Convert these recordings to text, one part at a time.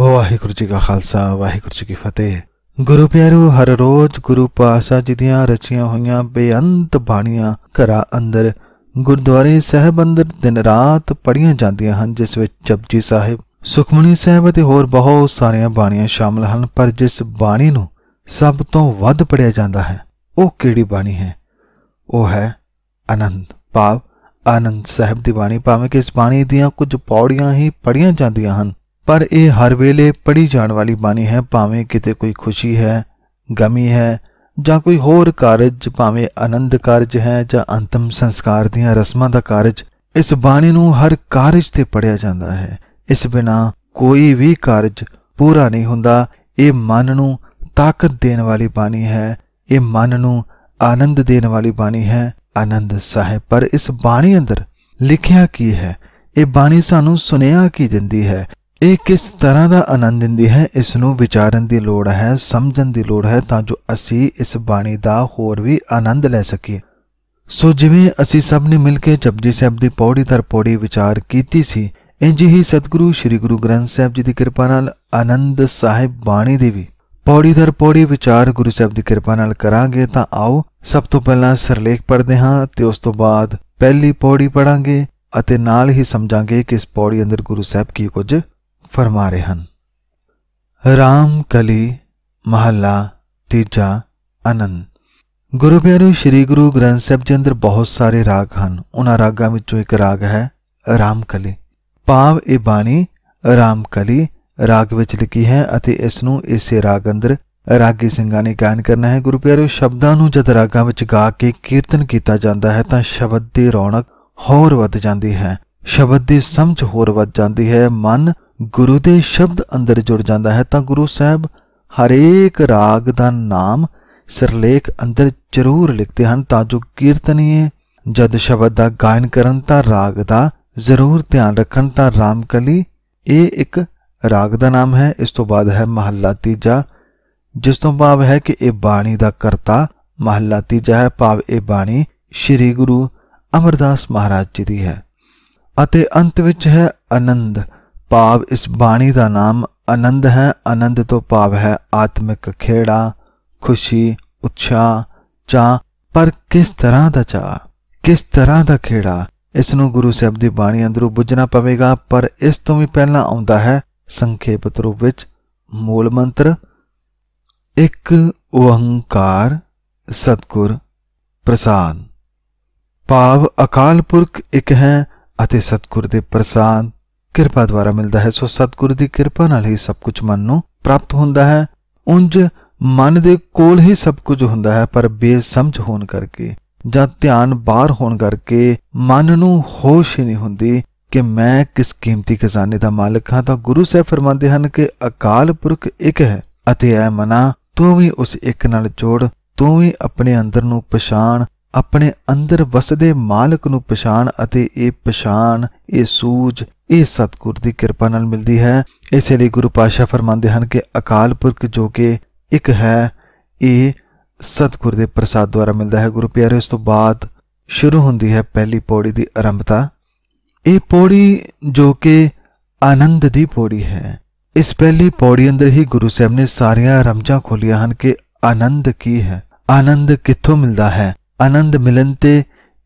ਵਾਹਿਗੁਰੂ ਜੀ ਕਾ ਖਾਲਸਾ ਵਾਹਿਗੁਰੂ ਜੀ ਕੀ ਫਤਿਹ ਗੁਰੂ ਪਿਆਰੋ ਹਰ ਰੋਜ਼ ਗੁਰੂ ਪਾਸ਼ਾ ਜੀ ਦੀਆਂ ਰਚੀਆਂ ਹੋਈਆਂ ਬੇਅੰਤ ਬਾਣੀਆਂ ਘਰਾਂ ਅੰਦਰ ਗੁਰਦੁਆਰੇ ਸਹਿਬ ਅੰਦਰ ਦਿਨ ਰਾਤ ਪੜੀਆਂ ਜਾਂਦੀਆਂ ਹਨ ਜਿਸ ਵਿੱਚ ਜਪਜੀ ਸਾਹਿਬ ਸੁਖਮਨੀ ਸਾਹਿਬ ਅਤੇ ਹੋਰ ਬਹੁਤ ਸਾਰੀਆਂ ਬਾਣੀਆਂ ਸ਼ਾਮਲ ਹਨ ਪਰ ਜਿਸ ਬਾਣੀ ਨੂੰ ਸਭ ਤੋਂ ਵੱਧ ਪੜਿਆ ਜਾਂਦਾ ਹੈ ਉਹ ਕਿਹੜੀ ਬਾਣੀ ਹੈ ਉਹ ਹੈ ਅਨੰਦ ਪਾਵ ਆਨੰਦ ਸਾਹਿਬ ਦੀ ਬਾਣੀ ਭਾਵੇਂ ਕਿ ਇਸ ਬਾਣੀ ਦੀਆਂ ਕੁਝ ਪੌੜੀਆਂ ਹੀ ਪੜੀਆਂ ਜਾਂਦੀਆਂ ਹਨ ਪਰ ਇਹ ਹਰ ਵੇਲੇ ਪੜੀ ਜਾਣ ਵਾਲੀ ਬਾਣੀ ਹੈ ਭਾਵੇਂ ਕਿਤੇ ਕੋਈ ਖੁਸ਼ੀ ਹੈ ਗਮੀ ਹੈ ਜਾਂ ਕੋਈ ਹੋਰ ਕਾਰਜ ਭਾਵੇਂ ਆਨੰਦ ਕਾਰਜ ਹੈ ਜਾਂ ਅੰਤਮ ਸੰਸਕਾਰ ਦੀਆਂ ਰਸਮਾਂ ਦਾ ਕਾਰਜ ਇਸ ਬਾਣੀ ਨੂੰ ਹਰ ਕਾਰਜ ਤੇ ਪੜਿਆ ਜਾਂਦਾ ਹੈ ਇਸ ਬਿਨਾ ਕੋਈ ਵੀ ਕਾਰਜ ਪੂਰਾ ਨਹੀਂ ਹੁੰਦਾ ਇਹ ਮਨ ਨੂੰ ਤਾਕਤ ਦੇਣ ਵਾਲੀ ਬਾਣੀ ਹੈ ਇਹ ਮਨ ਨੂੰ ਆਨੰਦ ਦੇਣ ਵਾਲੀ ਬਾਣੀ ਹੈ ਆਨੰਦ ਸਾਹਿਬ ਪਰ ਇਸ ਬਾਣੀ ਅੰਦਰ ਲਿਖਿਆ ਕੀ ਹੈ ਇਹ ਬਾਣੀ ਸਾਨੂੰ ਸੁਨੇਹਾ ਕੀ ਦਿੰਦੀ ਹੈ ਇਹ ਕਿਸ ਤਰ੍ਹਾਂ ਦਾ ਆਨੰਦ ਦਿੰਦੀ ਹੈ ਇਸ ਨੂੰ ਵਿਚਾਰਨ ਦੀ ਲੋੜ ਹੈ ਸਮਝਣ ਦੀ ਲੋੜ ਹੈ ਤਾਂ ਜੋ ਅਸੀਂ ਇਸ ਬਾਣੀ ਦਾ ਹੋਰ ਵੀ ਆਨੰਦ ਲੈ ਸਕੀਏ ਸੋ ਜਿਵੇਂ ਅਸੀਂ ਸਭ ਨੇ ਮਿਲ ਕੇ ਜਪਜੀ ਸਾਹਿਬ ਦੀ ਪੌੜੀ ਤਰ ਪੌੜੀ ਵਿਚਾਰ ਕੀਤੀ ਸੀ ਇੰਜ ਹੀ ਸਤਿਗੁਰੂ ਸ੍ਰੀ ਗੁਰੂ ਗ੍ਰੰਥ ਸਾਹਿਬ ਜੀ ਦੀ ਕਿਰਪਾ ਨਾਲ ਆਨੰਦ ਸਾਹਿਬ ਬਾਣੀ ਦੀ ਵੀ ਪੌੜੀ ਦਰ ਪੌੜੀ ਵਿਚਾਰ ਗੁਰੂ ਸਾਹਿਬ ਦੀ ਕਿਰਪਾ ਨਾਲ ਕਰਾਂਗੇ ਤਾਂ ਆਓ ਸਭ ਤੋਂ ਪਹਿਲਾਂ ਸਰਲੇਖ ਪੜ੍ਹਦੇ ਹਾਂ ਤੇ ਉਸ ਤੋਂ ਬਾਅਦ ਪਹਿਲੀ ਪੌੜੀ ਪੜਾਂਗੇ ਅਤੇ ਨਾਲ ਹੀ ਸਮਝਾਂਗੇ ਕਿ ਇਸ ਪੌੜੀ ਅੰਦਰ ਗੁਰੂ ਸਾਹਿਬ ਕੀ ਕੁਝ ਫਰਮਾ ਰਹੇ ਹਨ ਰਾਮ ਕਲੀ ਮਹੱਲਾ ਤੀਜਾ ਅਨੰਦ ਗੁਰੂ ਪਿਆਰੇ ਸ੍ਰੀ ਗੁਰੂ ਗ੍ਰੰਥ ਸਾਹਿਬ ਜੀ ਅੰਦਰ ਬਹੁਤ ਸਾਰੇ ਰਾਗ ਹਨ ਉਹਨਾਂ ਰਾਗਾਂ ਵਿੱਚੋਂ ਇੱਕ ਰਾਗ ਹੈ ਰਾਮ ਕਲੀ ਭਾਵ ਇਹ ਬਾਣੀ ਰਾਮ ਕਲੀ ਰਾਗ ਵਿੱਚ ਲਿਖੀ ਹੈ ਅਤੇ ਇਸ ਨੂੰ ਇਸੇ ਰਾਗ ਅੰਦਰ ਰਾਗੀ ਸਿੰਘਾਂ ਨੇ ਗਾਇਨ ਕਰਨਾ ਹੈ ਗੁਰੂ ਪਿਆਰੇ ਸ਼ਬਦਾਂ ਨੂੰ ਜਦ ਰਾਗਾਂ ਵਿੱਚ ਗਾ ਕੇ ਕੀਰਤਨ ਕੀਤਾ ਜਾਂਦਾ ਹੈ ਤਾਂ ਸ਼ਬਦ ਦੀ ਰੌਣਕ ਹੋਰ ਵੱਧ ਜਾਂਦੀ ਹੈ ਸ਼ਬਦ ਦੀ ਸਮਝ ਹੋਰ ਵੱਧ ਜਾਂਦੀ ਹੈ ਮਨ ਗੁਰੂ ਦੇ ਸ਼ਬਦ ਅੰਦਰ ਜੁੜ ਜਾਂਦਾ ਹੈ ਤਾਂ ਗੁਰੂ ਸਾਹਿਬ ਹਰੇਕ ਰਾਗ ਦਾ ਨਾਮ ਸਿਰਲੇਖ ਅੰਦਰ ਜ਼ਰੂਰ ਲਿਖਦੇ ਹਨ ਤਾਂ ਜੋ ਕੀਰਤਨੀਏ ਜਦ ਸ਼ਬਦ ਦਾ ਗਾਇਨ ਕਰਨ ਤਾਂ ਰਾਗ ਦਾ ਜ਼ਰੂਰ ਧਿਆਨ ਰੱਖਣ ਤਾਂ ਰਾਮਕਲੀ ਇਹ ਇੱਕ ਰਾਗ ਦਾ ਨਾਮ ਹੈ ਇਸ ਤੋਂ ਬਾਅਦ ਹੈ ਮਹੱਲਾ ਤੀਜਾ ਜਿਸ ਤੋਂ ਭਾਵ ਹੈ ਕਿ ਇਹ ਬਾਣੀ ਦਾ ਕਰਤਾ ਮਹੱਲਾ ਤੀਜਾ ਹੈ ਭਾਵ ਇਹ ਬਾਣੀ ਸ੍ਰੀ ਗੁਰੂ ਅਮਰਦਾਸ ਮਹਾਰਾਜ ਜੀ ਦੀ ਹੈ ਅਤੇ ਅੰਤ ਵਿੱਚ ਹੈ ਆਨੰਦ ਭਾਵ ਇਸ ਬਾਣੀ ਦਾ ਨਾਮ ਆਨੰਦ ਹੈ ਆਨੰਦ ਤੋਂ ਭਾਵ ਹੈ ਆਤਮਿਕ ਖੇੜਾ ਖੁਸ਼ੀ ਉਤਸ਼ਾਹ ਚਾ ਪਰ ਕਿਸ ਤਰ੍ਹਾਂ ਦਾ ਚਾ ਕਿਸ ਤਰ੍ਹਾਂ ਦਾ ਖੇੜਾ ਇਸ ਨੂੰ ਗੁਰੂ ਸਾਹਿਬ ਦੀ ਬਾਣੀ ਅੰਦਰੋਂ ਬੁੱਝਣਾ ਪਵੇਗਾ ਪਰ ਇਸ ਤੋਂ ਵੀ ਪਹਿਲਾਂ ਆਉਂਦਾ ਹੈ ਸੰਖੇਪਤ ਰੂਪ ਵਿੱਚ ਮੂਲ ਮੰਤਰ ਇੱਕ ਓੰਕਾਰ ਸਤਗੁਰ ਪ੍ਰਸਾਦ ਭਾਵ ਅਕਾਲ ਪੁਰਖ ਇੱਕ ਹੈ ਅਤੇ ਸਤਗੁਰ ਦੇ ਪ੍ਰਸਾਦ ਕਿਰਪਾ ਦੁਆਰਾ ਮਿਲਦਾ ਹੈ ਸੋ ਸਤਿਗੁਰੂ ਦੀ ਕਿਰਪਾ ਨਾਲ ਹੀ ਸਭ ਕੁਝ ਮਨ ਨੂੰ ਪ੍ਰਾਪਤ ਹੁੰਦਾ ਹੈ ਉੰਜ ਮਨ ਦੇ ਕੋਲ ਹੀ ਸਭ ਕੁਝ ਹੁੰਦਾ ਹੈ ਪਰ ਬੇਸਮਝ ਹੋਣ ਕਰਕੇ ਜਾਂ ਧਿਆਨ ਬਾਹਰ ਹੋਣ ਕਰਕੇ ਮਨ ਨੂੰ ਹੋਸ਼ ਹੀ ਨਹੀਂ ਹੁੰਦੀ ਕਿ ਮੈਂ ਕਿਸ ਕੀਮਤੀ ਖਜ਼ਾਨੇ ਦਾ ਮਾਲਕ ਹਾਂ ਤਾਂ ਗੁਰੂ ਸਾਹਿਬ ਫਰਮਾਉਂਦੇ ਹਨ ਕਿ ਅਕਾਲ ਪੁਰਖ ਇੱਕ ਹੈ ਅਤੇ ਐ ਮਨਾ ਤੂੰ ਵੀ ਉਸ ਇੱਕ ਨਾਲ ਜੋੜ ਤੂੰ ਵੀ ਆਪਣੇ ਅੰਦਰ ਨੂੰ ਪਛਾਣ ਆਪਣੇ ਅੰਦਰ ਵਸਦੇ ਮਾਲਕ ਨੂੰ ਪਛਾਣ ਅਤੇ ਇਹ ਪਛਾਣ ਇਹ ਸੂਝ ਇਹ ਸਤਗੁਰ ਦੀ ਕਿਰਪਾ ਨਾਲ ਮਿਲਦੀ ਹੈ ਇਸੇ ਲਈ ਗੁਰੂ ਪਾਸ਼ਾ ਫਰਮਾਉਂਦੇ ਹਨ ਕਿ ਅਕਾਲ ਪੁਰਖ ਜੋ ਕਿ ਇੱਕ ਹੈ ਇਹ ਸਤਗੁਰ ਦੇ ਪ੍ਰਸਾਦ ਦੁਆਰਾ ਮਿਲਦਾ ਹੈ ਗੁਰੂ ਪਿਆਰੇ ਉਸ ਤੋਂ ਬਾਅਦ ਸ਼ੁਰੂ ਹੁੰਦੀ ਹੈ ਪਹਿਲੀ ਪੌੜੀ ਦੀ ਆਰੰਭਤਾ ਇਹ ਪੌੜੀ ਜੋ ਕਿ ਆਨੰਦ ਦੀ ਪੌੜੀ ਹੈ ਇਸ ਪਹਿਲੀ ਪੌੜੀ ਅੰਦਰ ਹੀ ਗੁਰੂ ਸਾਹਿਬ ਨੇ ਸਾਰੀਆਂ ਰਮਜਾਂ ਖੋਲੀਆਂ ਹਨ ਕਿ ਆਨੰਦ ਕੀ ਹੈ ਆਨੰਦ ਕਿੱਥੋਂ ਮਿਲਦਾ ਹੈ ਆਨੰਦ ਮਿਲਨ ਤੇ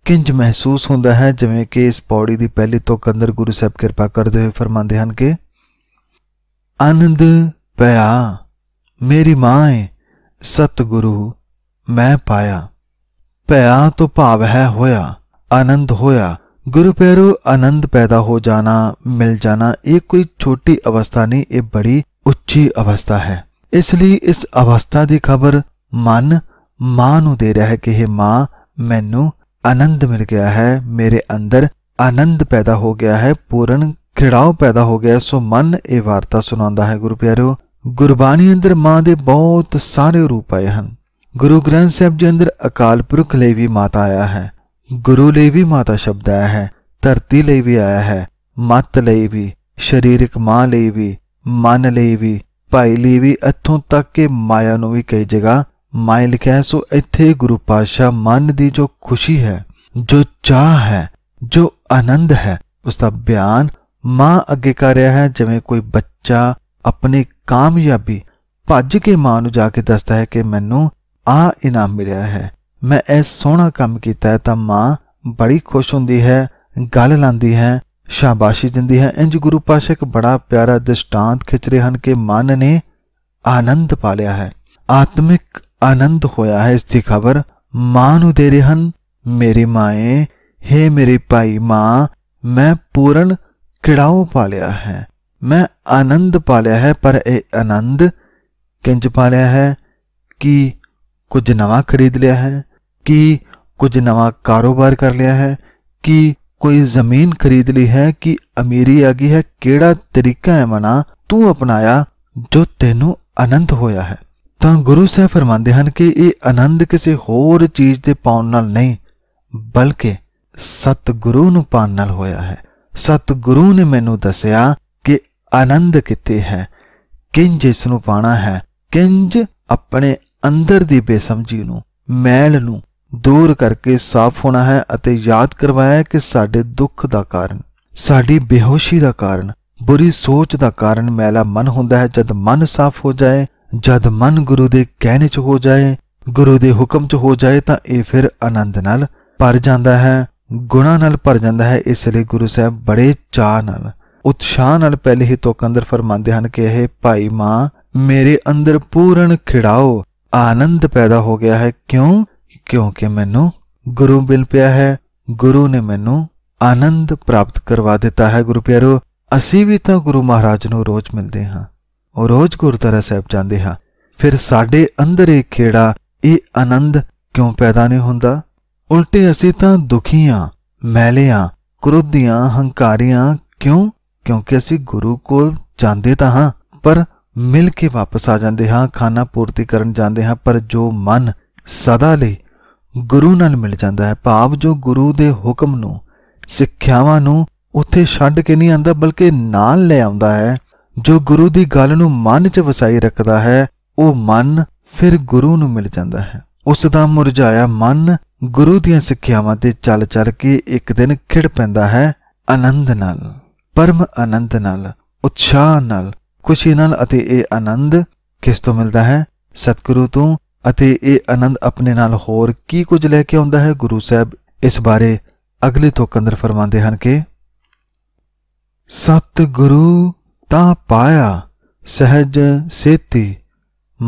ਕਿੰਜ ਮਹਿਸੂਸ ਹੁੰਦਾ ਹੈ ਜਿਵੇਂ ਕਿ ਇਸ ਪੌੜੀ ਦੀ ਪਹਿਲੀ ਤੋਂ ਕੰਦਰ ਗੁਰੂ ਸਾਹਿਬ ਕਿਰਪਾ ਕਰਦੇ ਹੋਏ ਫਰਮਾਉਂਦੇ ਹਨ ਕਿ ਆਨੰਦ ਪਿਆ ਮੇਰੀ ਮਾਂ ਹੈ ਸਤਿਗੁਰੂ ਮੈਂ ਪਾਇਆ ਪਿਆ ਤੋਂ ਭਾਵ ਹੈ ਹੋਇਆ ਆਨੰਦ ਹੋਇਆ ਗੁਰੂ ਪੈਰੋ ਆਨੰਦ ਪੈਦਾ ਹੋ ਜਾਣਾ ਮਿਲ ਜਾਣਾ ਇਹ ਕੋਈ ਛੋਟੀ ਅਵਸਥਾ ਨਹੀਂ ਇਹ ਬੜੀ ਉੱਚੀ ਅਵਸਥਾ ਹੈ ਇਸ ਲਈ ਇਸ ਅਵਸਥਾ ਦੀ ਖਬਰ ਮਨ ਮਾਂ ਨੂੰ ਦੇ ਰਿਹਾ ਹੈ ਕਿ ਇਹ ਮਾਂ ਮੈਨੂੰ आनंद मिल गया है मेरे अंदर ਆਨੰਦ ਪੈਦਾ ਹੋ ਗਿਆ ਹੈ ਪੂਰਨ ਖਿੜਾਓ ਪੈਦਾ ਹੋ ਗਿਆ ਸੋ ਮਨ ਇਹ ਵਾਰਤਾ ਸੁਣਾਉਂਦਾ ਹੈ ਗੁਰੂ ਪਿਆਰਿਓ ਗੁਰਬਾਣੀ ਅੰਦਰ ਮਾਂ ਦੇ ਬਹੁਤ ਸਾਰੇ ਰੂਪ ਆਏ ਹਨ ਗੁਰੂ ਗ੍ਰੰਥ ਸਾਹਿਬ ਜੀ ਅੰਦਰ ਅਕਾਲ ਪੁਰਖ ਲਈ ਵੀ ਮਾਤਾ ਆਇਆ ਹੈ ਗੁਰੂ ਲਈ ਵੀ ਮਾਤਾ ਸ਼ਬਦ ਆਇਆ ਹੈ ਧਰਤੀ ਲਈ ਵੀ ਆਇਆ ਹੈ ਮਤ ਲਈ ਵੀ ਸਰੀਰਕ ਮਾਂ ਲਈ ਵੀ ਮਨ ਲਈ ਵੀ ਭਾਈ ਲਈ ਵੀ ਇੱਥੋਂ ਤੱਕ ਕਿ ਮਾਇਆ ਨੂੰ ਵੀ ਕਈ ਜਗ੍ਹਾ ਮਾਇ ਲਿਖਿਆ ਹੈ ਸੋ ਇੱਥੇ ਗੁਰੂ ਪਾਤਸ਼ਾਹ ਮਨ ਦੀ ਜੋ ਖੁਸ਼ੀ ਹੈ ਜੋ ਚਾਹ ਹੈ ਜੋ ਆਨੰਦ ਹੈ ਉਸ ਦਾ ਬਿਆਨ ਮਾਂ ਅੱਗੇ ਕਰ ਰਿਹਾ ਹੈ ਜਿਵੇਂ ਕੋਈ ਬੱਚਾ ਆਪਣੀ ਕਾਮਯਾਬੀ ਭੱਜ ਕੇ ਮਾਂ ਨੂੰ ਜਾ ਕੇ ਦੱਸਦਾ ਹੈ ਕਿ ਮੈਨੂੰ ਆ ਇਨਾਮ ਮਿਲਿਆ ਹੈ ਮੈਂ ਇਹ ਸੋਹਣਾ ਕੰਮ ਕੀਤਾ ਹੈ ਤਾਂ ਮਾਂ ਬੜੀ ਖੁਸ਼ ਹੁੰਦੀ ਹੈ ਗੱਲ ਲਾਂਦੀ ਹੈ ਸ਼ਾਬਾਸ਼ੀ ਦਿੰਦੀ ਹੈ ਇੰਜ ਗੁਰੂ ਪਾਸ਼ਾ ਇੱਕ ਬੜਾ ਪਿਆਰਾ ਦ੍ਰਿਸ਼ਟਾਂਤ ਖਿੱਚ ਰਹੇ ਹਨ ਕਿ ਮਨ ਨੇ ਆਨੰਦ ਪਾ ਲਿਆ ਹੈ ਆਤਮਿਕ ਆਨੰਦ ਹੋਇਆ ਹੈ ਇਸ ਦੀ ਖਬਰ ਮਾਂ ਨੂੰ ਦੇ ਰਹੇ ਹਨ ਮੇਰੀ ਮਾਏ ਹੇ ਮੇਰੇ ਭਾਈ ਮਾਂ ਮੈਂ ਪੂਰਨ ਕਿੜਾਓ ਪਾਲਿਆ ਹੈ ਮੈਂ ਆਨੰਦ ਪਾਲਿਆ ਹੈ ਪਰ ਇਹ ਆਨੰਦ ਕਿੰਜ ਪਾਲਿਆ ਹੈ ਕਿ ਕੁਝ ਨਵਾਂ ਖਰੀਦ ਲਿਆ ਹੈ ਕਿ ਕੁਝ ਨਵਾਂ ਕਾਰੋਬਾਰ ਕਰ ਲਿਆ ਹੈ ਕਿ ਕੋਈ ਜ਼ਮੀਨ ਖਰੀਦ ਲਈ ਹੈ ਕਿ ਅਮੀਰੀ ਆ ਗਈ ਹੈ ਕਿਹੜਾ ਤਰੀਕਾ ਹੈ ਮਨਾ ਤੂੰ ਅਪਣਾਇਆ ਜੋ ਤੈਨੂੰ ਆਨੰਦ ਹੋਇਆ ਹੈ ਤਾਂ ਗੁਰੂ ਸਾਹਿਬ ਫਰਮਾਉਂਦੇ ਹਨ ਕਿ ਇਹ ਆਨੰਦ ਕਿਸੇ ਹੋਰ ਚੀਜ਼ ਤੇ ਪਾਉਣ ਨਾਲ ਨਹੀਂ ਬਲਕਿ ਸਤਿਗੁਰੂ ਨੂੰ ਪਾਉਣ ਨਾਲ ਹੋਇਆ ਹੈ ਸਤਿਗੁਰੂ ਨੇ ਮੈਨੂੰ ਦੱਸਿਆ ਕਿ ਆਨੰਦ ਕਿੱਥੇ ਹੈ ਕਿੰਜ ਇਸ ਨੂੰ ਪਾਣਾ ਹੈ ਕਿੰਜ ਆਪਣੇ ਅੰਦਰ ਦੀ ਬੇਸਮਝੀ ਨੂੰ ਮੈਲ ਨੂੰ ਦੂਰ ਕਰਕੇ ਸਾਫ਼ ਹੋਣਾ ਹੈ ਅਤੇ ਯਾਦ ਕਰਵਾਇਆ ਕਿ ਸਾਡੇ ਦੁੱਖ ਦਾ ਕਾਰਨ ਸਾਡੀ ਬੇਹੋਸ਼ੀ ਦਾ ਕਾਰਨ ਬੁਰੀ ਸੋਚ ਦਾ ਕਾਰਨ ਮੈਲਾ ਮਨ ਹੁੰਦਾ ਹੈ ਜਦ ਮਨ ਸਾਫ਼ ਹੋ ਜਾਏ ਜਦ ਮਨ ਗੁਰੂ ਦੇ ਕਹਿਣੇ 'ਚ ਹੋ ਜਾਏ ਗੁਰੂ ਦੇ ਹੁਕਮ 'ਚ ਹੋ ਜਾਏ ਤਾਂ ਇਹ ਫਿਰ ਆਨੰਦ ਨਾਲ ਭਰ ਜਾਂਦਾ ਹੈ ਗੁਣਾ ਨਾਲ ਭਰ ਜਾਂਦਾ ਹੈ ਇਸ ਲਈ ਗੁਰੂ ਸਾਹਿਬ ਬੜੇ ਚਾਹ ਨਾਲ ਉਤਸ਼ਾਹ ਨਾਲ ਪਹਿਲੇ ਹੀ ਤੋਂ ਅੰਦਰ ਫਰਮਾਉਂਦੇ ਹਨ ਕਿ ਇਹ ਭਾਈ ਮਾਂ ਮੇਰੇ ਅੰਦਰ ਪੂਰਨ ਖਿੜਾਓ ਆਨੰਦ ਪੈਦਾ ਹੋ ਗਿਆ ਹੈ ਕਿਉਂ ਕਿਉਂਕਿ ਮੈਨੂੰ ਗੁਰੂ ਮਿਲ ਪਿਆ ਹੈ ਗੁਰੂ ਨੇ ਮੈਨੂੰ ਆਨੰਦ ਪ੍ਰਾਪਤ ਕਰਵਾ ਦਿੱਤਾ ਹੈ ਗੁਰੂ ਪਿਆਰੋ ਅਸੀਂ ਵੀ ਤਾਂ ਗੁਰੂ ਮਹਾਰਾਜ ਨੂੰ ਰੋਜ਼ ਮਿਲਦੇ ਹਾਂ ਉਹ ਰੋਜ਼ ਗੁਰਦੁਆਰਾ ਸਾਹਿਬ ਜਾਂਦੇ ਹਾਂ ਫਿਰ ਸਾਡੇ ਅੰਦਰ ਇਹ ਖੇੜਾ ਇਹ ਆਨੰਦ ਕਿਉਂ ਪੈਦਾ ਨਹੀਂ ਹੁੰਦਾ ਉਲਟੇ ਅਸੀਂ ਤਾਂ ਦੁਖੀਆਂ ਮੈਲਿਆਂ ਕਰੋਧੀਆਂ ਹੰਕਾਰੀਆਂ ਕਿਉਂ ਕਿਉਂਕਿ ਅਸੀਂ ਗੁਰੂ ਕੋਲ ਜਾਂਦੇ ਤਾਂ ਹਾਂ ਪਰ ਮਿਲ ਕੇ ਵਾਪਸ ਆ ਜਾਂਦੇ ਹਾਂ ਖਾਣਾ ਪੂਰਤੀ ਕਰਨ ਜਾਂਦੇ ਹਾਂ ਪਰ ਜੋ ਮਨ ਸਦਾ ਲਈ ਗੁਰੂ ਨਾਲ ਮਿਲ ਜਾਂਦਾ ਹੈ ਭਾਵ ਜੋ ਗੁਰੂ ਦੇ ਹੁਕਮ ਨੂੰ ਸਿੱਖਿਆਵਾਂ ਨੂੰ ਉੱਥੇ ਛੱਡ ਕੇ ਨਹੀਂ ਆਂਦਾ ਬਲਕਿ ਨਾਲ ਲੈ ਆਉਂਦਾ ਹੈ ਜੋ ਗੁਰੂ ਦੀ ਗੱਲ ਨੂੰ ਮਨ 'ਚ ਵਸਾਈ ਰੱਖਦਾ ਹੈ ਉਹ ਮਨ ਫਿਰ ਗੁਰੂ ਨੂੰ ਮਿਲ ਜਾਂਦਾ ਹੈ ਉਸ ਦਾ ਮੁਰਝਾਇਆ ਮਨ ਗੁਰੂ ਦੀਆਂ ਸਿੱਖਿਆਵਾਂ ਤੇ ਚੱਲ ਚੱਲ ਕੇ ਇੱਕ ਦਿਨ ਖਿੜ ਪੈਂਦਾ ਹੈ ਆਨੰਦ ਨਾਲ ਪਰਮ ਆਨੰਦ ਨਾਲ ਉਤਸ਼ਾਹ ਨਾਲ ਖੁਸ਼ੀ ਨਾਲ ਅਤੇ ਇਹ ਆਨੰਦ ਕਿਸ ਤੋਂ ਮਿਲਦਾ ਹੈ ਸਤਿਗੁਰੂ ਤੋਂ ਅਤੇ ਇਹ ਆਨੰਦ ਆਪਣੇ ਨਾਲ ਹੋਰ ਕੀ ਕੁਝ ਲੈ ਕੇ ਆਉਂਦਾ ਹੈ ਗੁਰੂ ਸਾਹਿਬ ਇਸ ਬਾਰੇ ਅਗਲੇ ਤੋਂ ਕੰਦਰ ਫਰਮਾਉਂਦੇ ਹਨ ਕਿ ਸਤਿਗੁਰੂ ਤਾਂ ਪਾਇਆ ਸਹਜ ਸੇਤੀ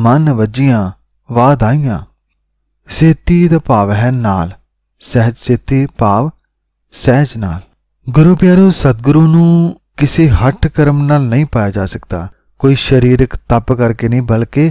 ਮਨ ਵਜੀਆਂ ਵਾਧਾਈਆਂ ਸੇਤੀ ਦਾ ਭਾਵ ਹੈ ਨਾਲ ਸਹਜ ਸੇਤੀ ਭਾਵ ਸਹਜ ਨਾਲ ਗੁਰੂ ਪਿਆਰੋ ਸਤਿਗੁਰੂ ਨੂੰ ਕਿਸੇ ਹੱਟ ਕਰਮ ਨਾਲ ਨਹੀਂ ਪਾਇਆ ਜਾ ਸਕਦਾ ਕੋਈ ਸਰੀਰਕ ਤਪ ਕਰਕੇ ਨਹੀਂ ਬਲਕਿ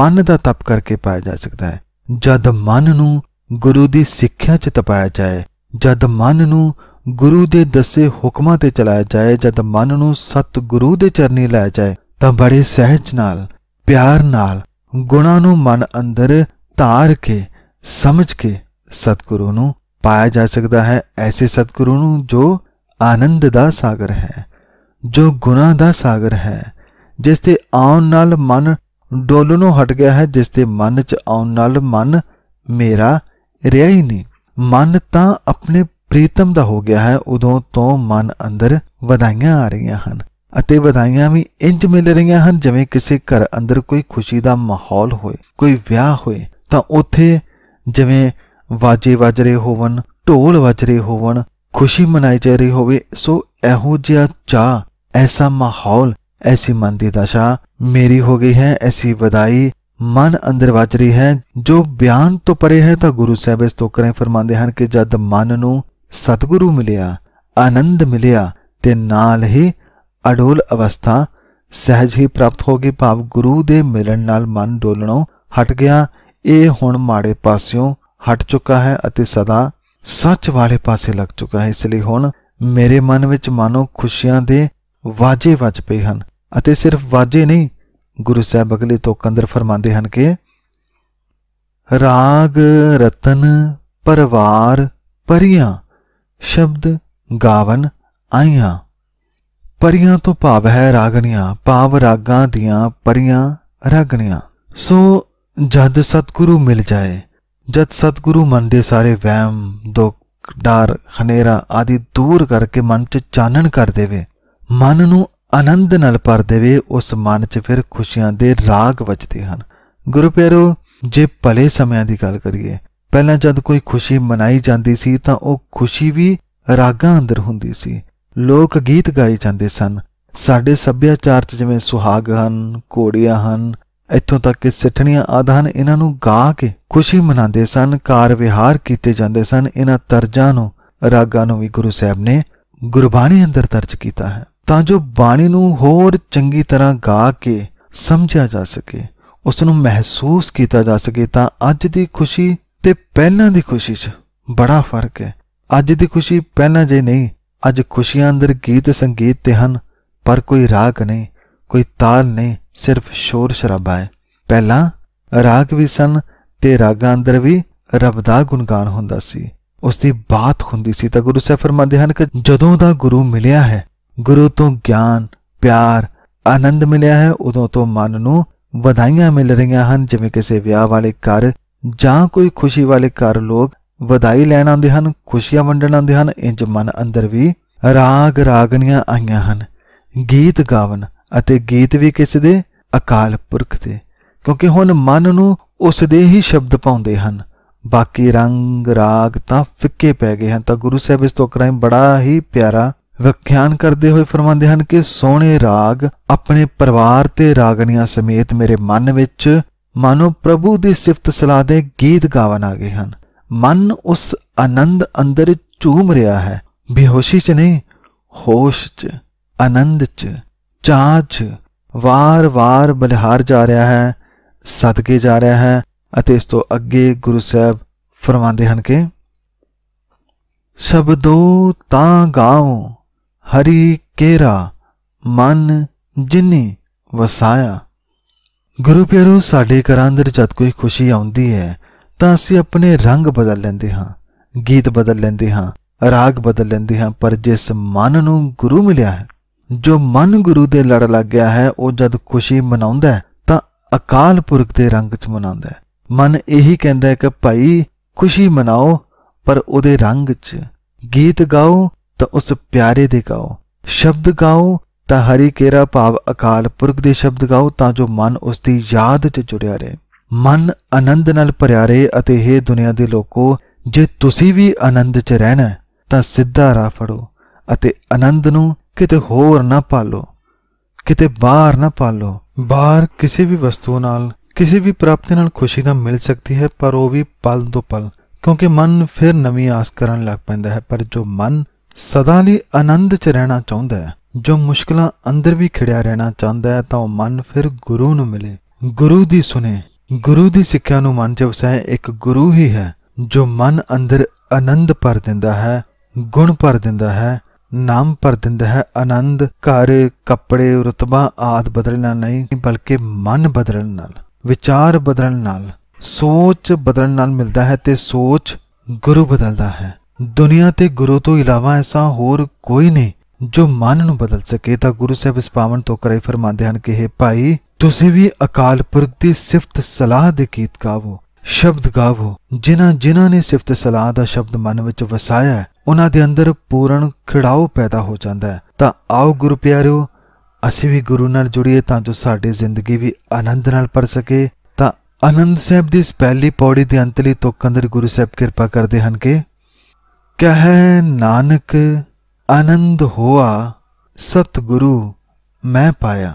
ਮਨ ਦਾ ਤਪ ਕਰਕੇ ਪਾਇਆ ਜਾ ਸਕਦਾ ਹੈ ਜਦ ਮਨ ਨੂੰ ਗੁਰੂ ਦੀ ਸਿੱਖਿਆ 'ਚ ਤਪਾਇਆ ਜਾਏ ਜਦ ਮਨ ਨੂੰ ਗੁਰੂ ਦੇ ਦੱਸੇ ਹੁਕਮਾਂ ਤੇ ਚਲਾਇਆ ਜਾਏ ਜਦ ਮਨ ਨੂੰ ਸਤ ਗੁਰੂ ਦੇ ਚਰਨੀ ਲੈ ਜਾਏ ਤਾਂ ਬੜੇ ਸਹਿਜ ਨਾਲ ਪਿਆਰ ਨਾਲ ਗੁਣਾ ਨੂੰ ਮਨ ਅੰਦਰ ਧਾਰ ਕੇ ਸਮਝ ਕੇ ਸਤਿਗੁਰੂ ਨੂੰ ਪਾਇਆ ਜਾ ਸਕਦਾ ਹੈ ਐਸੇ ਸਤਿਗੁਰੂ ਨੂੰ ਜੋ ਆਨੰਦ ਦਾ ਸਾਗਰ ਹੈ ਜੋ ਗੁਨਾ ਦਾ ਸਾਗਰ ਹੈ ਜਿਸ ਤੇ ਆਉਣ ਨਾਲ ਮਨ ਡੋਲਣੋਂ ਹਟ ਗਿਆ ਹੈ ਜਿਸ ਤੇ ਮਨ 'ਚ ਆਉਣ ਨਾਲ ਮਨ ਮੇਰਾ ਰਿਹਾ ਹੀ ਨਹੀਂ ਮਨ ਤਾਂ ਆਪਣੇ ਪ੍ਰੀਤਮ ਦਾ ਹੋ ਗਿਆ ਹੈ ਉਦੋਂ ਤੋਂ ਮਨ ਅੰਦਰ ਵਧਾਈਆਂ ਆ ਰਹੀਆਂ ਹਨ ਅਤੇ ਵਧਾਈਆਂ ਵੀ ਇੰਜ ਮਿਲ ਰਹੀਆਂ ਹਨ ਜਿਵੇਂ ਕਿਸੇ ਘਰ ਅੰਦਰ ਕੋਈ ਖੁਸ਼ੀ ਦਾ ਮਾਹੌਲ ਹੋਏ ਕੋਈ ਵਿਆਹ ਹੋਏ ਤਾਂ ਉੱਥੇ ਜਿਵੇਂ ਵਾਜੇ ਵੱਜ ਰਹੇ ਹੋਵਣ ਢੋਲ ਵੱਜ ਰਹੇ ਹੋਵਣ ਖੁਸ਼ੀ ਮਨਾਈ ਜਾ ਰਹੀ ਹੋਵੇ ਸੋ ਇਹੋ ਜਿਹਾ ਚਾ ਐਸਾ ਮਾਹੌਲ ਐਸੀ ਮਨ ਦੀ ਦਸ਼ਾ ਮੇਰੀ ਹੋ ਗਈ ਹੈ ਐਸੀ ਵਧਾਈ ਮਨ ਅੰਦਰ ਵੱਜ ਰਹੀ ਹੈ ਜੋ ਬਿਆਨ ਤੋਂ ਪਰੇ ਹੈ ਤਾਂ ਗੁਰੂ ਸਾਹਿਬ ਇਸ ਤੋਂ ਕਰੇ ਫਰਮਾਉਂਦੇ ਹਨ ਕਿ ਜਦ ਮਨ ਨੂੰ ਸਤਿਗੁਰੂ ਮਿਲਿਆ ਆਨੰਦ ਮਿਲਿਆ ਤੇ ਨਾਲ ਹੀ ਅਡੋਲ ਅਵਸਥਾ ਸਹਿਜ ਹੀ ਪ੍ਰਾਪਤ ਹੋ ਗਈ ਭਾਵ ਗੁਰੂ ਦੇ ਮਿਲਣ ਨਾਲ ਮਨ ਡੋਲਣੋਂ ਹਟ ਗਿਆ ਇਹ ਹੁਣ ਮਾੜੇ ਪਾਸਿਓਂ ਹਟ ਚੁੱਕਾ ਹੈ ਅਤੇ ਸਦਾ ਸੱਚ ਵਾਲੇ ਪਾਸੇ ਲੱਗ ਚੁੱਕਾ ਹੈ ਇਸ ਲਈ ਹੁਣ ਮੇਰੇ ਮਨ ਵਿੱਚ ਮਾਨੋ ਖੁਸ਼ੀਆਂ ਦੇ ਵਾਜੇ ਵੱਜ ਪਏ ਹਨ ਅਤੇ ਸਿਰਫ ਵਾਜੇ ਨਹੀਂ ਗੁਰੂ ਸਾਹਿਬ ਅਗਲੇ ਤੋਂ ਕੰਦਰ ਫਰਮਾਉਂਦੇ ਹਨ ਕਿ ਰਾਗ ਰਤਨ ਪਰਵਾਰ ਪਰੀਆਂ ਸ਼ਬਦ ਗਾਵਨ ਆਈਆਂ ਪਰੀਆਂ ਤੋਂ ਭਾਵ ਹੈ ਰਾਗਣੀਆਂ ਭਾਵ ਰਾਗਾਂ ਦੀਆਂ ਪਰੀਆਂ ਰਾਗਣੀਆਂ ਸੋ ਜਦ ਸਤਿਗੁਰੂ ਮਿਲ ਜਾਏ ਜਦ ਸਤਿਗੁਰੂ ਮਨ ਦੇ ਸਾਰੇ ਵਹਿਮ ਦੁੱਖ ਡਰ ਹਨੇਰਾ ਆਦਿ ਦੂਰ ਕਰਕੇ ਮਨ 'ਚ ਚਾਨਣ ਕਰ ਦੇਵੇ ਮਨ ਨੂੰ ਆਨੰਦ ਨਾਲ ਭਰ ਦੇਵੇ ਉਸ ਮਨ 'ਚ ਫਿਰ ਖੁਸ਼ੀਆਂ ਦੇ ਰਾਗ ਵੱਜਦੇ ਹਨ ਗੁਰੂ ਪਿਆਰੋ ਜੇ ਭਲੇ ਸਮਿਆਂ ਦੀ ਗੱਲ ਕਰੀਏ ਪਹਿਲਾਂ ਜਦ ਕੋਈ ਖੁਸ਼ੀ ਮਨਾਈ ਜਾਂਦੀ ਸੀ ਤਾਂ ਉਹ ਖੁਸ਼ੀ ਵੀ ਰਾਗਾਂ ਅੰਦਰ ਹੁੰਦੀ ਸੀ ਲੋਕ ਗੀਤ ਗਾਏ ਜਾਂਦੇ ਸਨ ਸਾਡੇ ਸੱਭਿਆਚਾਰ 'ਚ ਜਿਵੇਂ ਸੁਹਾਗ ਹਨ ਕੋੜੀਆਂ ਹਨ ਇੱਥੋਂ ਤੱਕ ਕਿ ਸਿੱਠਣੀਆਂ ਆਦਾਨ ਇਹਨਾਂ ਨੂੰ ਗਾ ਕੇ ਖੁਸ਼ੀ ਮਨਾਉਂਦੇ ਸਨ ਕਾਰ ਵਿਹਾਰ ਕੀਤੇ ਜਾਂਦੇ ਸਨ ਇਹਨਾਂ ਤਰਜਾਂ ਨੂੰ ਰਾਗਾਂ ਨੂੰ ਵੀ ਗੁਰੂ ਸਾਹਿਬ ਨੇ ਗੁਰਬਾਣੀ ਅੰਦਰ ਦਰਜ ਕੀਤਾ ਹੈ ਤਾਂ ਜੋ ਬਾਣੀ ਨੂੰ ਹੋਰ ਚੰਗੀ ਤਰ੍ਹਾਂ ਗਾ ਕੇ ਸਮਝਿਆ ਜਾ ਸਕੇ ਉਸ ਨੂੰ ਮਹਿਸੂਸ ਕੀਤਾ ਜਾ ਸਕੇ ਤਾਂ ਅੱਜ ਦੀ ਖੁਸ਼ੀ ਤੇ ਪਹਿਲਾਂ ਦੀ ਖੁਸ਼ੀ 'ਚ ਬੜਾ ਫਰਕ ਹੈ ਅੱਜ ਦੀ ਖੁਸ਼ੀ ਪਹਿਲਾਂ ਜੇ ਨਹੀਂ ਅੱਜ ਖੁਸ਼ੀਆਂ ਅੰਦਰ ਗੀਤ ਸੰਗੀਤ ਤੇ ਹਨ ਪਰ ਕੋਈ ਰਾਗ ਨਹੀਂ ਕੋਈ ਤਾਲ ਨਹੀਂ ਸਿਰਫ ਸ਼ੋਰ ਸ਼ਰਾਬਾ ਹੈ ਪਹਿਲਾਂ ਰਾਗ ਵੀ ਸਨ ਤੇ ਰਾਗਾਂ ਅੰਦਰ ਵੀ ਰੱਬ ਦਾ ਗੁਣਗਾਨ ਹੁੰਦਾ ਸੀ ਉਸ ਦੀ ਬਾਤ ਹੁੰਦੀ ਸੀ ਤਾਂ ਗੁਰੂ ਸਾਹਿਬ ਫਰਮਾਉਂਦੇ ਹਨ ਕਿ ਜਦੋਂ ਦਾ ਗੁਰੂ ਮਿਲਿਆ ਹੈ ਗੁਰੂ ਤੋਂ ਗਿਆਨ ਪਿਆਰ ਆਨੰਦ ਮਿਲਿਆ ਹੈ ਉਦੋਂ ਤੋਂ ਮਨ ਨੂੰ ਵਧਾਈਆਂ ਮਿਲ ਰਹੀਆਂ ਹਨ ਜਿਵੇਂ ਕਿਸੇ ਵਿਆਹ ਵਾਲੇ ਘਰ ਜਾਂ ਕੋਈ ਖੁਸ਼ੀ ਵਾਲੇ ਘਰ ਲੋਕ ਵਧਾਈ ਲੈਣ ਆਉਂਦੇ ਹਨ ਖੁਸ਼ੀਆਂ ਵੰਡਣ ਆਉਂਦੇ ਹਨ ਇੰਜ ਮਨ ਅੰਦਰ ਵੀ ਰਾਗ ਰਾਗਨੀਆਂ ਆਈਆਂ ਹਨ ਗੀਤ ਗਾਵਨ ਅਤੇ ਗੀਤ ਵੀ ਕਿਸ ਦੇ ਅਕਾਲ ਪੁਰਖ ਦੇ ਕਿਉਂਕਿ ਹੁਣ ਮਨ ਨੂੰ ਉਸ ਦੇ ਹੀ ਸ਼ਬਦ ਪਾਉਂਦੇ ਹਨ ਬਾਕੀ ਰੰਗ ਰਾਗ ਤਾਂ ਫਿੱਕੇ ਪੈ ਗਏ ਹਨ ਤਾਂ ਗੁਰੂ ਸਾਹਿਬ ਇਸ ਤੋਂ ਕਰਾਂ ਬੜਾ ਹੀ ਪਿਆਰਾ ਵਿਖਿਆਨ ਕਰਦੇ ਹੋਏ ਫਰਮਾਉਂਦੇ ਹਨ ਕਿ ਸੋਹਣੇ ਰਾਗ ਆਪਣੇ ਪਰਿਵਾਰ ਤੇ ਰਾਗਨੀਆਂ ਸਮੇਤ ਮੇਰੇ ਮਨ ਵਿੱਚ ਮਾਨੋ ਪ੍ਰਭੂ ਦੀ ਸਿਫਤ ਸਲਾਹ ਦੇ ਗੀਤ ਗਾਵਨ ਆ ਗਏ ਹਨ ਮਨ ਉਸ ਆਨੰਦ ਅੰਦਰ ਝੂਮ ਰਿਹਾ ਹੈ ਬੇਹੋਸ਼ੀ 'ਚ ਨਹੀਂ ਹੋਸ਼ 'ਚ ਆਨੰਦ 'ਚ ਚਾਚ ਵਾਰ-ਵਾਰ ਬਲਿਹਾਰ ਜਾ ਰਿਹਾ ਹੈ ਸਦਕੇ ਜਾ ਰਿਹਾ ਹੈ ਅਤੇ ਇਸ ਤੋਂ ਅੱਗੇ ਗੁਰੂ ਸਾਹਿਬ ਫਰਮਾਉਂਦੇ ਹਨ ਕਿ ਸ਼ਬਦੋ ਤਾਂ ਗਾਉ ਹਰੀ ਕੇਰਾ ਮਨ ਜਿਨੇ ਵਸਾਇਆ ਗੁਰੂ ਪਿਆਰੋ ਸਾਡੇ ਘਰਾਂ ਅੰਦਰ ਜਦ ਕੋਈ ਖੁਸ਼ੀ ਆਉਂਦੀ ਹੈ ਤਾਂ ਅਸੀਂ ਆਪਣੇ ਰੰਗ ਬਦਲ ਲੈਂਦੇ ਹਾਂ ਗੀਤ ਬਦਲ ਲੈਂਦੇ ਹਾਂ ਰਾਗ ਬਦਲ ਲੈਂਦੇ ਹਾਂ ਪਰ ਜਿਸ ਮਨ ਨੂੰ ਗੁਰੂ ਮਿਲਿਆ ਹੈ ਜੋ ਮਨ ਗੁਰੂ ਦੇ ਲੜ ਲੱਗ ਗਿਆ ਹੈ ਉਹ ਜਦ ਖੁਸ਼ੀ ਮਨਾਉਂਦਾ ਹੈ ਤਾਂ ਅਕਾਲ ਪੁਰਖ ਦੇ ਰੰਗ 'ਚ ਮਨਾਉਂਦਾ ਹੈ ਮਨ ਇਹੀ ਕਹਿੰਦਾ ਹੈ ਕਿ ਭਾਈ ਖੁਸ਼ੀ ਮਨਾਓ ਪਰ ਉਹਦੇ ਰੰਗ 'ਚ ਗੀਤ ਗਾਓ ਤਾਂ ਉਸ ਪਿਆਰੇ ਦੇ ਗਾਓ ਸ਼ਬਦ ਗਾਓ ਤਾਂ ਹਰੀ ਕੇਰਾ ਭਾਵ ਅਕਾਲ ਪੁਰਖ ਦੇ ਸ਼ਬਦ ਗਾਓ ਤਾਂ ਜੋ ਮਨ ਉਸ ਦੀ ਯਾਦ 'ਚ ਜੁੜਿਆ ਰਹੇ ਮਨ ਆਨੰਦ ਨਾਲ ਭਰਿਆ ਰਹੇ ਅਤੇ ਇਹ ਦੁਨੀਆ ਦੇ ਲੋਕੋ ਜੇ ਤੁਸੀਂ ਵੀ ਆਨੰਦ 'ਚ ਰਹਿਣਾ ਤਾਂ ਸਿੱਧਾ ਰਾਹ ਫੜੋ ਅਤੇ ਆਨੰਦ ਨੂੰ ਕਿਤੇ ਹੋਰ ਨਾ ਪਾਲੋ ਕਿਤੇ ਬਾਹਰ ਨਾ ਪਾਲੋ ਬਾਹਰ ਕਿਸੇ ਵੀ ਵਸਤੂ ਨਾਲ ਕਿਸੇ ਵੀ ਪ੍ਰਾਪਤੀ ਨਾਲ ਖੁਸ਼ੀ ਤਾਂ ਮਿਲ ਸਕਦੀ ਹੈ ਪਰ ਉਹ ਵੀ ਪਲ ਤੋਂ ਪਲ ਕਿਉਂਕਿ ਮਨ ਫਿਰ ਨਵੀਂ ਆਸ ਕਰਨ ਲੱਗ ਪੈਂਦਾ ਹੈ ਪਰ ਜੋ ਮਨ ਸਦਾ ਲਈ ਆਨੰਦ 'ਚ ਰਹਿਣਾ ਚਾਹੁੰਦਾ ਹੈ ਜੋ ਮੁਸ਼ਕਲਾਂ ਅੰਦਰ ਵੀ ਖੜਿਆ ਰਹਿਣਾ ਚਾਹੁੰਦਾ ਹੈ ਤਾਂ ਉਹ ਮਨ ਫਿਰ ਗੁਰੂ ਨੂੰ ਮਿਲੇ ਗੁਰੂ ਦੀ ਸੁਨੇ ਗੁਰੂ ਦੀ ਸਿੱਖਿਆ ਨੂੰ ਮਨ 'ਚ ਵਸਾਏ ਇੱਕ ਗੁਰੂ ਹੀ ਹੈ ਜੋ ਮਨ ਅੰਦਰ ਆਨੰਦ ਭਰ ਦਿੰਦਾ ਹੈ ਗੁਣ ਭਰ ਦਿੰਦਾ ਹੈ ਨਾਮ ਭਰ ਦਿੰਦਾ ਹੈ ਆਨੰਦ ਘਰ ਕੱਪੜੇ ਰਤਬਾ ਆਦ ਬਦਲਣਾ ਨਹੀਂ ਬਲਕਿ ਮਨ ਬਦਲਣ ਨਾਲ ਵਿਚਾਰ ਬਦਲਣ ਨਾਲ ਸੋਚ ਬਦਲਣ ਨਾਲ ਮਿਲਦਾ ਹੈ ਤੇ ਸੋਚ ਗੁਰੂ ਬਦਲਦਾ ਹੈ ਦੁਨੀਆ ਤੇ ਗੁਰੂ ਤੋਂ ਇਲਾਵਾ ਐਸਾ ਹੋਰ ਕੋਈ ਨਹੀਂ ਜੋ ਮਨ ਨੂੰ ਬਦਲ ਸਕੇ ਤਾਂ ਗੁਰੂ ਸਾਹਿਬ ਇਸ ਪਾਵਨ ਤੋਕਰੇ ਫਰਮਾਉਂਦੇ ਹਨ ਕਿ हे ਭਾਈ ਤੁਸੀਂ ਵੀ ਅਕਾਲ ਪੁਰਖ ਦੀ ਸਿਫਤ ਸਲਾਹ ਦੇ ਗੀਤ ਗਾਵੋ ਸ਼ਬਦ ਗਾਵੋ ਜਿਨ੍ਹਾਂ ਜਿਨ੍ਹਾਂ ਨੇ ਸਿਫਤ ਸਲਾਹ ਦਾ ਸ਼ਬਦ ਮਨ ਵਿੱਚ ਵਸਾਇਆ ਉਹਨਾਂ ਦੇ ਅੰਦਰ ਪੂਰਨ ਖਿੜਾਓ ਪੈਦਾ ਹੋ ਜਾਂਦਾ ਹੈ ਤਾਂ ਆਓ ਗੁਰੂ ਪਿਆਰਿਓ ਅਸੀਂ ਵੀ ਗੁਰੂ ਨਾਲ ਜੁੜੀਏ ਤਾਂ ਜੋ ਸਾਡੀ ਜ਼ਿੰਦਗੀ ਵੀ ਆਨੰਦ ਨਾਲ ਭਰ ਸਕੇ ਤਾਂ ਆਨੰਦ ਸਾਹਿਬ ਦੀ ਇਸ ਪਹਿਲੀ ਪੌੜੀ ਦੇ ਅੰਤਲੀ ਤੋਕ ਗੁਰੂ ਸਾਹਿਬ ਕਿਰਪਾ ਕਰਦੇ ਹਨ ਕਿ ਕਹੈ ਨਾਨਕ ਆਨੰਦ ਹੋਆ ਸਤਿਗੁਰੂ ਮੈਂ ਪਾਇਆ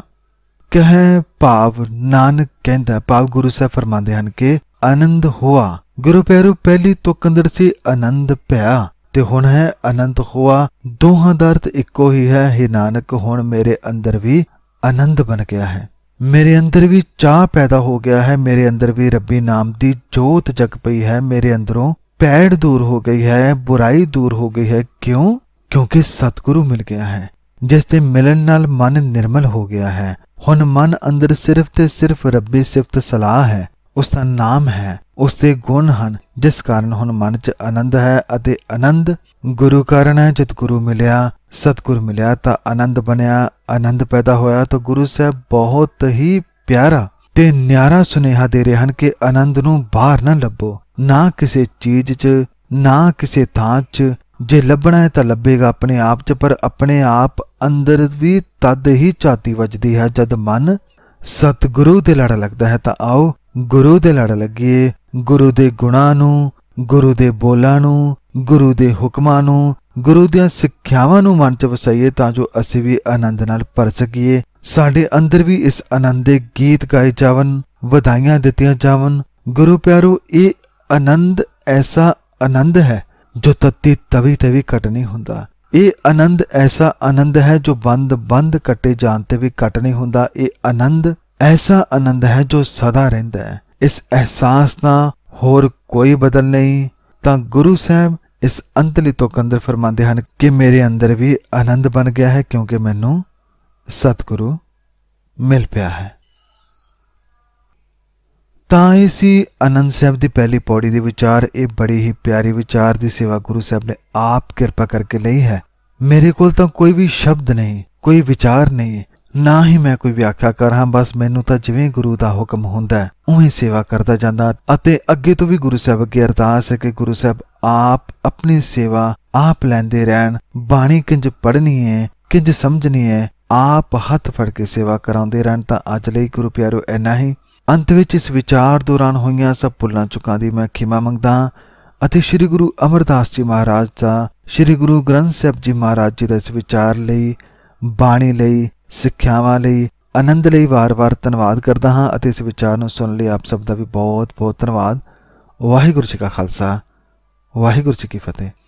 ਕਹੇ ਭਾਵ ਨਾਨਕ ਕਹਿੰਦਾ ਭਾਵ ਗੁਰੂ ਸਾਹਿਬ ਫਰਮਾਉਂਦੇ ਹਨ ਕਿ ਆਨੰਦ ਹੋਆ ਗੁਰੂ ਪੈਰੂ ਪਹਿਲੀ ਤੁਕ ਅੰਦਰ ਸੀ ਆਨੰਦ ਭਇਆ ਤੇ ਹੁਣ ਹੈ ਅਨੰਤ ਹੋਆ ਦੋਹਾਂ ਦਾ ਅਰਥ ਇੱਕੋ ਹੀ ਹੈ हे ਨਾਨਕ ਹੁਣ ਮੇਰੇ ਅੰਦਰ ਵੀ ਆਨੰਦ ਬਣ ਗਿਆ ਹੈ ਮੇਰੇ ਅੰਦਰ ਵੀ ਚਾਹ ਪੈਦਾ ਹੋ ਗਿਆ ਹੈ ਮੇਰੇ ਅੰਦਰ ਵੀ ਰੱਬੀ ਨਾਮ ਦੀ ਜੋਤ ਜਗ ਪਈ ਹੈ ਮੇਰੇ ਅੰਦਰੋਂ ਪੈੜ ਦੂਰ ਹੋ ਗਈ ਹੈ ਬੁਰਾਈ ਦੂਰ ਹੋ ਗਈ ਹੈ ਕਿਉਂ ਕਿਉਂਕਿ ਸਤਿਗੁਰੂ ਮਿਲ ਗਿਆ ਹੈ ਜਿਸ ਦੇ ਮਿਲਣ ਨਾਲ ਮਨ ਨਿਰਮਲ ਹੋ ਗਿਆ ਹੈ ਹੁਣ ਮਨ ਅੰਦਰ ਸਿਰਫ ਤੇ ਸਿਰਫ ਰੱਬੀ ਸਿਫਤ ਸਲਾਹ ਹੈ ਉਸ ਦਾ ਨਾਮ ਹੈ ਉਸ ਦੇ ਗੁਣ ਹਨ ਜਿਸ ਕਾਰਨ ਹੁਣ ਮਨ 'ਚ ਆਨੰਦ ਹੈ ਅਤੇ ਆਨੰਦ ਗੁਰੂ ਕਾਰਨ ਹੈ ਜਦ ਗੁਰੂ ਮਿਲਿਆ ਸਤਗੁਰ ਮਿਲਿਆ ਤਾਂ ਆਨੰਦ ਬਣਿਆ ਆਨੰਦ ਪੈਦਾ ਹੋਇਆ ਤਾਂ ਗੁਰੂ ਸਾਹਿਬ ਬਹੁਤ ਹੀ ਪਿਆਰਾ ਤੇ ਨਿਆਰਾ ਸੁਨੇਹਾ ਦੇ ਰਹੇ ਹਨ ਕਿ ਆਨੰਦ ਨੂੰ ਬਾਹਰ ਨਾ ਲੱਭੋ ਨਾ ਕਿਸੇ ਚੀਜ਼ 'ਚ ਨਾ ਕਿਸੇ ਥਾਂ 'ਚ ਜੇ ਲੱਭਣਾ ਹੈ ਤਾਂ ਲੱਭੇਗਾ ਆਪਣੇ ਆਪ 'ਚ ਪਰ ਆਪਣੇ ਆਪ ਅੰਦਰ ਵੀ ਤਦ ਹੀ ਚਾਤੀ ਵੱਜਦੀ ਹੈ ਜਦ ਮਨ ਸਤਿਗੁਰੂ ਦੇ ਲੜ ਲੱਗਦਾ ਹੈ ਤਾਂ ਆਓ ਗੁਰੂ ਦੇ ਲੜ ਲੱਗੀਏ ਗੁਰੂ ਦੇ ਗੁਣਾਂ ਨੂੰ ਗੁਰੂ ਦੇ ਬੋਲਾਂ ਨੂੰ ਗੁਰੂ ਦੇ ਹੁਕਮਾਂ ਨੂੰ ਗੁਰੂ ਦੀਆਂ ਸਿੱਖਿਆਵਾਂ ਨੂੰ ਮਨ 'ਚ ਵਸਾਈਏ ਤਾਂ ਜੋ ਅਸੀਂ ਵੀ ਆਨੰਦ ਨਾਲ ਭਰ ਸਕੀਏ ਸਾਡੇ ਅੰਦਰ ਵੀ ਇਸ ਆਨੰਦ ਦੇ ਗੀਤ ਗਾਏ ਜਾਵਨ ਵਧਾਈਆਂ ਦਿੱਤੀਆਂ ਜਾਵਨ ਗੁਰੂ ਪਿਆਰੋ ਇਹ ਆਨੰਦ ਐਸਾ ਆਨੰਦ ਹੈ ਜੋ ਤਤੀ ਤਵੀ ਤਵੀ ਕਟ ਨਹੀਂ ਹੁੰਦਾ ਇਹ ਆਨੰਦ ਐਸਾ ਆਨੰਦ ਹੈ ਜੋ ਬੰਦ ਬੰਦ ਕੱਟੇ ਜਾਣ ਤੇ ਵੀ ਕੱਟ ਨਹੀਂ ਹੁੰਦਾ ਇਹ ਆਨੰਦ ਐਸਾ ਆਨੰਦ ਹੈ ਜੋ ਸਦਾ ਰਹਿੰਦਾ ਹੈ ਇਸ ਅਹਿਸਾਸ ਦਾ ਹੋਰ ਕੋਈ ਬਦਲ ਨਹੀਂ ਤਾਂ ਗੁਰੂ ਸਾਹਿਬ ਇਸ ਅੰਤਲੀ ਤੋਂ ਕੰਦਰ ਫਰਮਾਉਂਦੇ ਹਨ ਕਿ ਮੇਰੇ ਅੰਦਰ ਵੀ ਆਨੰਦ ਬਣ ਗਿਆ ਹੈ ਕਿਉਂਕਿ ਮੈਨੂੰ ਸਤਿਗੁਰੂ ਮਿਲ ਪਿਆ ਹੈ ਤਾਂ ਇਹ ਸੀ ਅਨੰਦ ਸਾਹਿਬ ਦੀ ਪਹਿਲੀ ਪੌੜੀ ਦੇ ਵਿਚਾਰ ਇਹ ਬੜੀ ਹੀ ਪਿਆਰੀ ਵਿਚਾਰ ਦੀ ਸੇਵਾ ਗੁਰੂ ਸਾਹਿਬ ਨੇ ਆਪ ਕਿਰਪਾ ਕਰਕੇ ਲਈ ਹੈ ਮੇਰੇ ਕੋਲ ਤਾਂ ਕੋਈ ਵੀ ਸ਼ਬਦ ਨਹੀਂ ਕੋਈ ਵਿਚਾਰ ਨਹੀਂ ਨਾ ਹੀ ਮੈਂ ਕੋਈ ਵਿਆਖਿਆ ਕਰ ਬਸ ਮੈਨੂੰ ਤਾਂ ਜਿਵੇਂ ਗੁਰੂ ਦਾ ਹੁਕਮ ਹੁੰਦਾ ਉਵੇਂ ਸੇਵਾ ਕਰਦਾ ਜਾਂਦਾ ਅਤੇ ਅੱਗੇ ਤੋਂ ਵੀ ਗੁਰੂ ਸਾਹਿਬ ਅੱਗੇ ਅਰਦਾਸ ਹੈ ਕਿ ਗੁਰੂ ਸਾਹਿਬ ਆਪ ਆਪਣੀ ਸੇਵਾ ਆਪ ਲੈਂਦੇ ਰਹਿਣ ਬਾਣੀ ਕਿੰਜ ਪੜਨੀ ਹੈ ਕਿੰਜ ਸਮਝਣੀ ਹੈ ਆਪ ਹੱਥ ਫੜ ਕੇ ਸੇਵਾ ਕਰਾਉਂਦੇ ਰਹਿਣ ਤਾਂ ਅੱਜ ਲਈ ਗੁਰੂ ਪਿਆਰੋ ਇੰਨਾ ਹੀ ਅੰਤ ਵਿੱਚ ਇਸ ਵਿਚਾਰ ਦੌਰਾਨ ਹੋਈਆਂ ਸਭ ਪੁੱਲਾਂ ਚੁਕਾਂ ਦੀ ਮੈਂ ਖਿਮਾ ਮੰਗਦਾ ਅਤੇ ਸ੍ਰੀ ਗੁਰੂ ਅਮਰਦਾਸ ਜੀ ਮਹਾਰਾਜ ਦਾ ਸ੍ਰੀ ਗੁਰੂ ਗ੍ਰੰਥ ਸਾਹਿਬ ਜੀ ਮਹਾਰਾਜ ਜੀ ਦਾ ਇਸ ਵਿਚਾਰ ਲਈ ਬਾਣੀ ਲਈ ਸਿੱਖਿਆਵਾਂ ਲਈ ਆਨੰਦ ਲਈ ਵਾਰ-ਵਾਰ ਧੰਨਵਾਦ ਕਰਦਾ ਹਾਂ ਅਤੇ ਇਸ ਵਿਚਾਰ ਨੂੰ ਸੁਣ ਲਈ ਆਪ ਸਭ ਦਾ ਵੀ ਬਹੁਤ-ਬਹੁਤ ਧੰਨਵਾਦ ਵਾਹਿਗੁਰੂ ਜੀ ਕਾ ਖਾਲਸਾ ਵਾਹਿਗੁਰੂ ਜੀ ਕੀ ਫਤਿਹ